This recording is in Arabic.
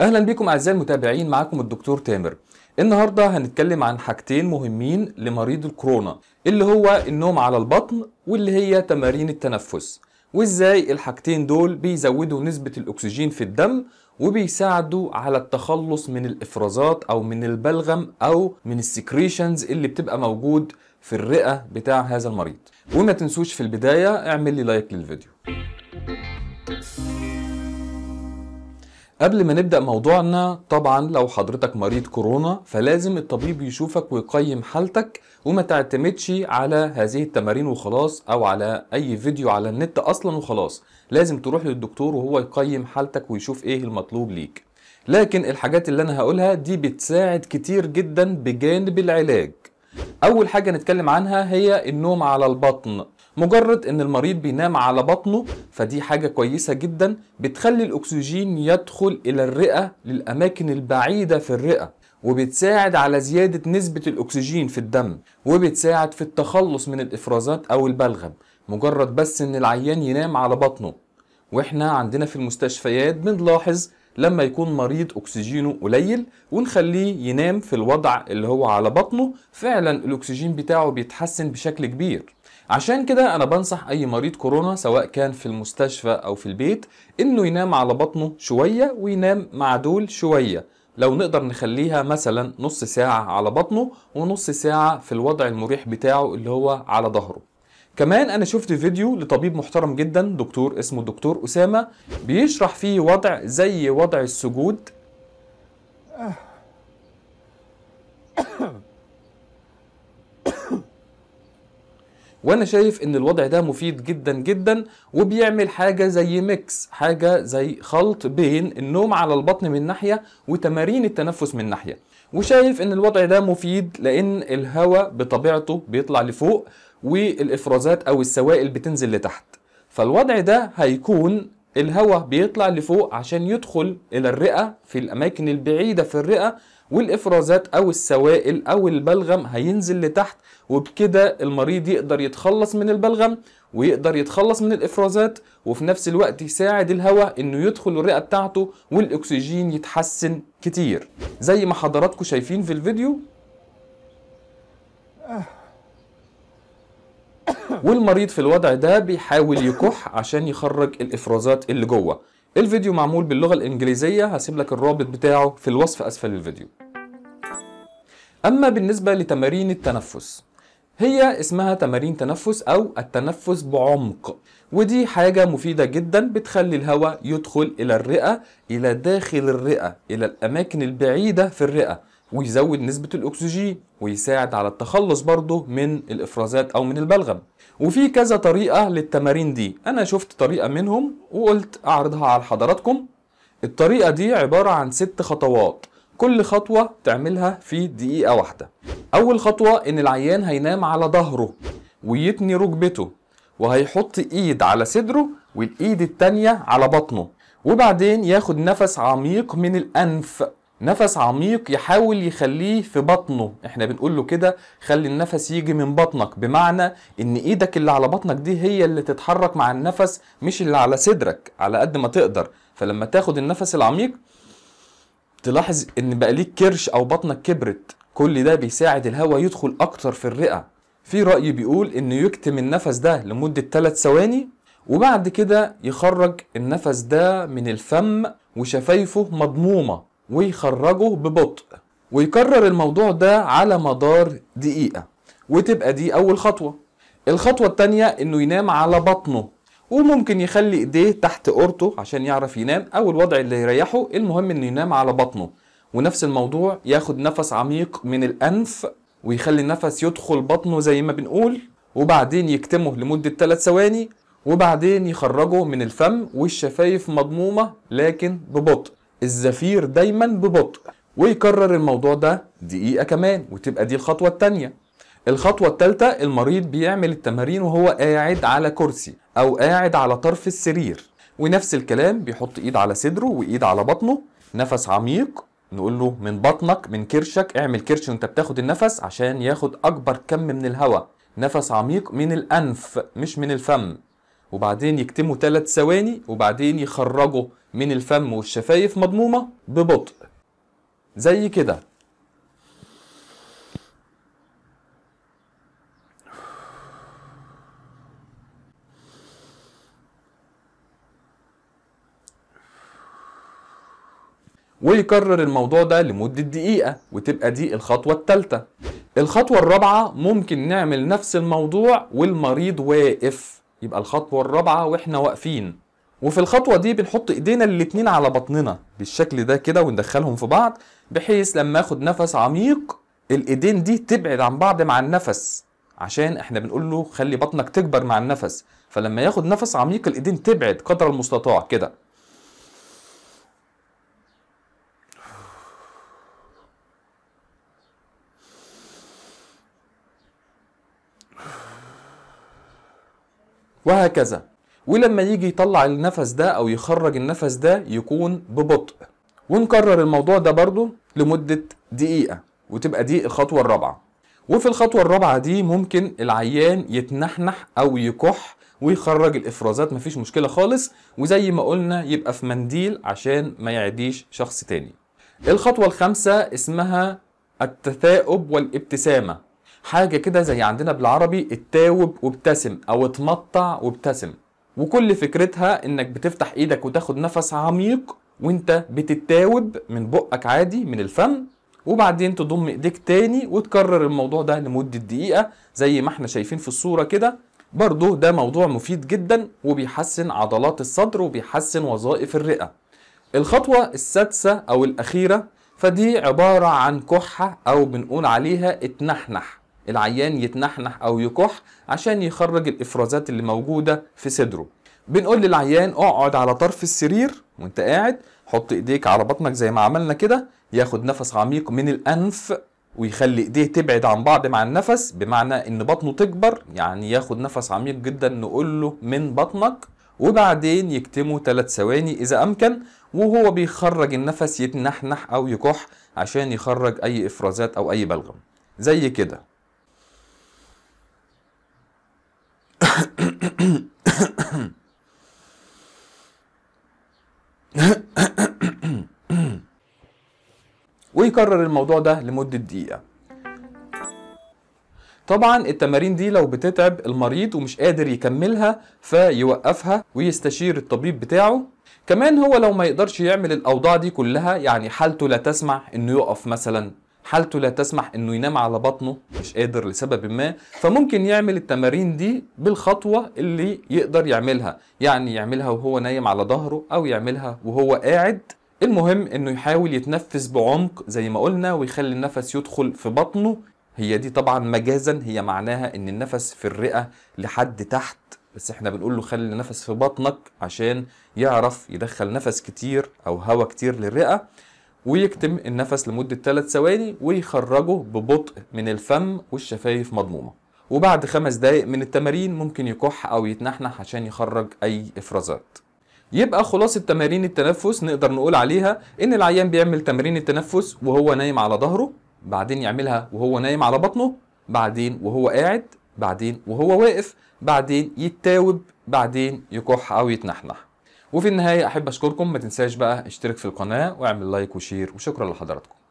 اهلا بكم اعزائي المتابعين معاكم الدكتور تامر النهارده هنتكلم عن حاجتين مهمين لمريض الكورونا اللي هو النوم على البطن واللي هي تمارين التنفس وازاي الحاجتين دول بيزودوا نسبة الاكسجين في الدم وبيساعدوا على التخلص من الافرازات او من البلغم او من السكريشنز اللي بتبقى موجود في الرئة بتاع هذا المريض وما تنسوش في البداية اعمل لي لايك للفيديو قبل ما نبدأ موضوعنا طبعا لو حضرتك مريض كورونا فلازم الطبيب يشوفك ويقيم حالتك وما تعتمدش على هذه التمارين وخلاص او على اي فيديو على النت اصلا وخلاص لازم تروح للدكتور وهو يقيم حالتك ويشوف ايه المطلوب ليك لكن الحاجات اللي انا هقولها دي بتساعد كتير جدا بجانب العلاج اول حاجة نتكلم عنها هي النوم على البطن مجرد ان المريض بينام على بطنه فدي حاجه كويسه جدا بتخلي الاكسجين يدخل الى الرئه للاماكن البعيده في الرئه وبتساعد على زيادة نسبة الأكسجين في الدم وبتساعد في التخلص من الإفرازات أو البلغم مجرد بس إن العيان ينام على بطنه وإحنا عندنا في المستشفيات بنلاحظ لما يكون مريض اكسجينه قليل ونخليه ينام في الوضع اللي هو على بطنه فعلا الاكسجين بتاعه بيتحسن بشكل كبير عشان كده انا بنصح اي مريض كورونا سواء كان في المستشفى او في البيت انه ينام على بطنه شوية وينام مع دول شوية لو نقدر نخليها مثلا نص ساعة على بطنه ونص ساعة في الوضع المريح بتاعه اللي هو على ظهره كمان انا شفت فيديو لطبيب محترم جدا دكتور اسمه الدكتور اسامه بيشرح فيه وضع زي وضع السجود وانا شايف ان الوضع ده مفيد جدا جدا وبيعمل حاجه زي ميكس حاجه زي خلط بين النوم على البطن من ناحيه وتمارين التنفس من ناحيه وشايف ان الوضع ده مفيد لان الهواء بطبيعته بيطلع لفوق والافرازات او السوائل بتنزل لتحت فالوضع ده هيكون الهواء بيطلع لفوق عشان يدخل الى الرئه في الاماكن البعيده في الرئه والافرازات او السوائل او البلغم هينزل لتحت وبكده المريض يقدر يتخلص من البلغم ويقدر يتخلص من الافرازات وفي نفس الوقت يساعد الهواء انه يدخل الرئه بتاعته والاكسجين يتحسن كتير زي ما حضراتكم شايفين في الفيديو أه. والمريض في الوضع ده بيحاول يكح عشان يخرج الافرازات اللي جوه الفيديو معمول باللغه الانجليزيه هسيب لك الرابط بتاعه في الوصف اسفل الفيديو اما بالنسبه لتمارين التنفس هي اسمها تمارين تنفس او التنفس بعمق ودي حاجه مفيده جدا بتخلي الهواء يدخل الى الرئه الى داخل الرئه الى الاماكن البعيده في الرئه ويزود نسبة الأكسجين ويساعد على التخلص برضه من الإفرازات أو من البلغم وفي كذا طريقة للتمارين دي أنا شفت طريقة منهم وقلت أعرضها على حضراتكم الطريقة دي عبارة عن ست خطوات كل خطوة تعملها في دقيقة واحدة أول خطوة إن العيان هينام على ظهره ويتني ركبته وهيحط إيد على صدره والإيد التانية على بطنه وبعدين ياخد نفس عميق من الأنف نفس عميق يحاول يخليه في بطنه احنا بنقول له كده خلي النفس يجي من بطنك بمعنى ان ايدك اللي على بطنك دي هي اللي تتحرك مع النفس مش اللي على صدرك على قد ما تقدر فلما تاخد النفس العميق تلاحظ ان بقى ليك كرش او بطنك كبرت كل ده بيساعد الهواء يدخل اكتر في الرئه في راي بيقول انه يكتم النفس ده لمده 3 ثواني وبعد كده يخرج النفس ده من الفم وشفايفه مضمومه ويخرجه ببطء ويكرر الموضوع ده على مدار دقيقة وتبقى دي أول خطوة الخطوة التانية إنه ينام على بطنه وممكن يخلي إيديه تحت قرطه عشان يعرف ينام أو الوضع اللي يريحه المهم إنه ينام على بطنه ونفس الموضوع ياخد نفس عميق من الأنف ويخلي النفس يدخل بطنه زي ما بنقول وبعدين يكتمه لمدة 3 ثواني وبعدين يخرجه من الفم والشفايف مضمومة لكن ببطء الزفير دايما ببطء ويكرر الموضوع ده دقيقة كمان وتبقى دي الخطوة التانية الخطوة التالتة المريض بيعمل التمارين وهو قاعد على كرسي أو قاعد على طرف السرير ونفس الكلام بيحط إيد على صدره وإيد على بطنه نفس عميق نقول له من بطنك من كرشك اعمل كرش وانت بتاخد النفس عشان ياخد أكبر كم من الهواء نفس عميق من الأنف مش من الفم وبعدين يكتموا ثلاث ثواني وبعدين يخرجوا من الفم والشفايف مضمومة ببطء زي كده ويكرر الموضوع ده لمدة دقيقة وتبقى دي الخطوة الثالثة الخطوة الرابعة ممكن نعمل نفس الموضوع والمريض واقف يبقى الخطوة الرابعة واحنا واقفين وفي الخطوة دي بنحط ايدينا الاتنين على بطننا بالشكل ده كده وندخلهم في بعض بحيث لما اخد نفس عميق الايدين دي تبعد عن بعض مع النفس عشان احنا بنقول له خلي بطنك تكبر مع النفس فلما ياخد نفس عميق الايدين تبعد قدر المستطاع كده وهكذا ولما يجي يطلع النفس ده او يخرج النفس ده يكون ببطء ونكرر الموضوع ده برضو لمدة دقيقة وتبقى دي الخطوة الرابعة وفي الخطوة الرابعة دي ممكن العيان يتنحنح او يكح ويخرج الافرازات مفيش مشكلة خالص وزي ما قلنا يبقى في منديل عشان ما يعديش شخص تاني الخطوة الخامسة اسمها التثاؤب والابتسامة حاجه كده زي عندنا بالعربي اتاوب وابتسم او اتمطع وابتسم وكل فكرتها انك بتفتح ايدك وتاخد نفس عميق وانت بتتاوب من بقك عادي من الفم وبعدين تضم ايديك تاني وتكرر الموضوع ده لمده دقيقه زي ما احنا شايفين في الصوره كده برضه ده موضوع مفيد جدا وبيحسن عضلات الصدر وبيحسن وظائف الرئه الخطوه السادسه او الاخيره فدي عباره عن كحه او بنقول عليها اتنحنح العيان يتنحنح او يكح عشان يخرج الافرازات اللي موجوده في صدره بنقول للعيان اقعد على طرف السرير وانت قاعد حط ايديك على بطنك زي ما عملنا كده ياخد نفس عميق من الانف ويخلي ايديه تبعد عن بعض مع النفس بمعنى ان بطنه تكبر يعني ياخد نفس عميق جدا نقول له من بطنك وبعدين يكتمه 3 ثواني اذا امكن وهو بيخرج النفس يتنحنح او يكح عشان يخرج اي افرازات او اي بلغم زي كده ويكرر الموضوع ده لمدة دقيقة طبعا التمارين دي لو بتتعب المريض ومش قادر يكملها فيوقفها ويستشير الطبيب بتاعه كمان هو لو ما يقدرش يعمل الأوضاع دي كلها يعني حالته لا تسمع انه يقف مثلا حالته لا تسمح انه ينام على بطنه مش قادر لسبب ما فممكن يعمل التمارين دي بالخطوه اللي يقدر يعملها يعني يعملها وهو نايم على ظهره او يعملها وهو قاعد المهم انه يحاول يتنفس بعمق زي ما قلنا ويخلي النفس يدخل في بطنه هي دي طبعا مجازا هي معناها ان النفس في الرئه لحد تحت بس احنا بنقول له خلي النفس في بطنك عشان يعرف يدخل نفس كتير او هواء كتير للرئه ويكتم النفس لمدة 3 ثواني ويخرجه ببطء من الفم والشفايف مضمومة وبعد خمس دقايق من التمارين ممكن يكح أو يتنحنح عشان يخرج أي إفرازات يبقى خلاصة تمارين التنفس نقدر نقول عليها إن العيان بيعمل تمارين التنفس وهو نايم على ظهره بعدين يعملها وهو نايم على بطنه بعدين وهو قاعد بعدين وهو واقف بعدين يتاوب بعدين يكح أو يتنحنح وفي النهايه احب اشكركم ما تنساش بقى اشترك في القناه واعمل لايك وشير وشكرا لحضراتكم